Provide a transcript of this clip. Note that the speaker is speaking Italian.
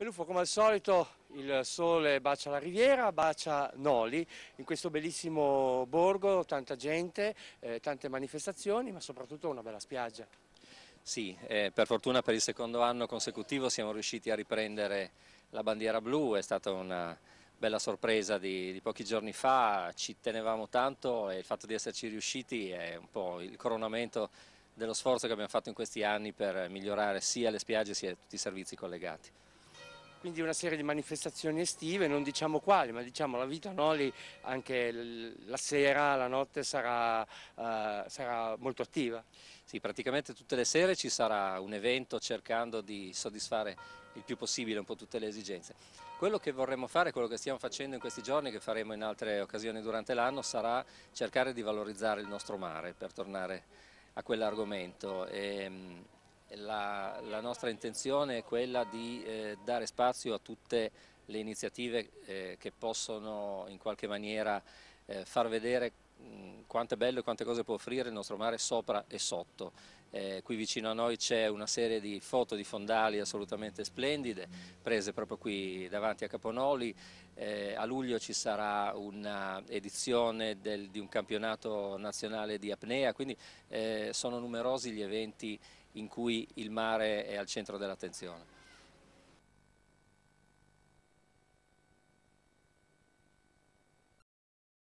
Belluffo, come al solito il sole bacia la riviera, bacia Noli, in questo bellissimo borgo, tanta gente, eh, tante manifestazioni, ma soprattutto una bella spiaggia. Sì, eh, per fortuna per il secondo anno consecutivo siamo riusciti a riprendere la bandiera blu, è stata una bella sorpresa di, di pochi giorni fa, ci tenevamo tanto e il fatto di esserci riusciti è un po' il coronamento dello sforzo che abbiamo fatto in questi anni per migliorare sia le spiagge sia tutti i servizi collegati quindi una serie di manifestazioni estive, non diciamo quali, ma diciamo la vita a Noli anche la sera, la notte sarà, eh, sarà molto attiva. Sì, praticamente tutte le sere ci sarà un evento cercando di soddisfare il più possibile un po' tutte le esigenze. Quello che vorremmo fare, quello che stiamo facendo in questi giorni, che faremo in altre occasioni durante l'anno, sarà cercare di valorizzare il nostro mare per tornare a quell'argomento. Ehm, la, la nostra intenzione è quella di eh, dare spazio a tutte le iniziative eh, che possono in qualche maniera eh, far vedere mh, quanto è bello e quante cose può offrire il nostro mare sopra e sotto. Eh, qui vicino a noi c'è una serie di foto di fondali assolutamente splendide, prese proprio qui davanti a Caponoli. Eh, a luglio ci sarà un'edizione di un campionato nazionale di apnea, quindi eh, sono numerosi gli eventi in cui il mare è al centro dell'attenzione.